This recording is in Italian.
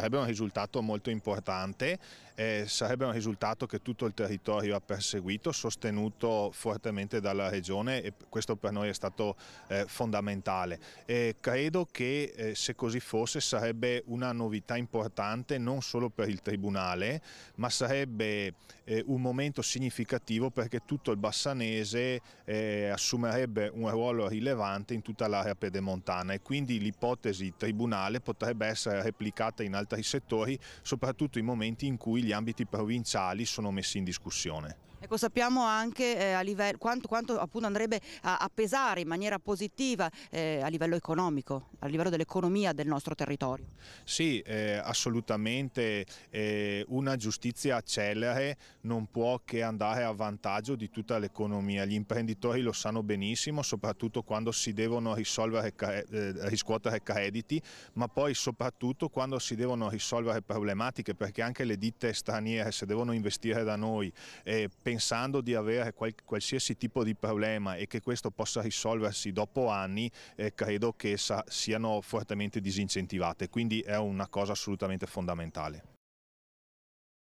sarebbe un risultato molto importante, eh, sarebbe un risultato che tutto il territorio ha perseguito, sostenuto fortemente dalla Regione e questo per noi è stato eh, fondamentale. E credo che eh, se così fosse sarebbe una novità importante non solo per il Tribunale, ma sarebbe eh, un momento significativo perché tutto il Bassanese eh, assumerebbe un ruolo rilevante in tutta l'area pedemontana e quindi l'ipotesi Tribunale potrebbe essere replicata in altri altri settori, soprattutto in momenti in cui gli ambiti provinciali sono messi in discussione. Ecco, sappiamo anche eh, livello, quanto, quanto andrebbe a, a, pesare in maniera positiva eh, a livello economico, a livello dell'economia del nostro territorio. Sì, eh, assolutamente eh, una giustizia celere non può che andare a vantaggio di tutta l'economia. Gli imprenditori lo sanno benissimo, soprattutto quando si devono eh, riscuotere crediti, ma poi soprattutto quando si devono risolvere problematiche, perché anche le ditte straniere se devono investire da noi eh, pensando di avere qualsiasi tipo di problema e che questo possa risolversi dopo anni, eh, credo che siano fortemente disincentivate, quindi è una cosa assolutamente fondamentale.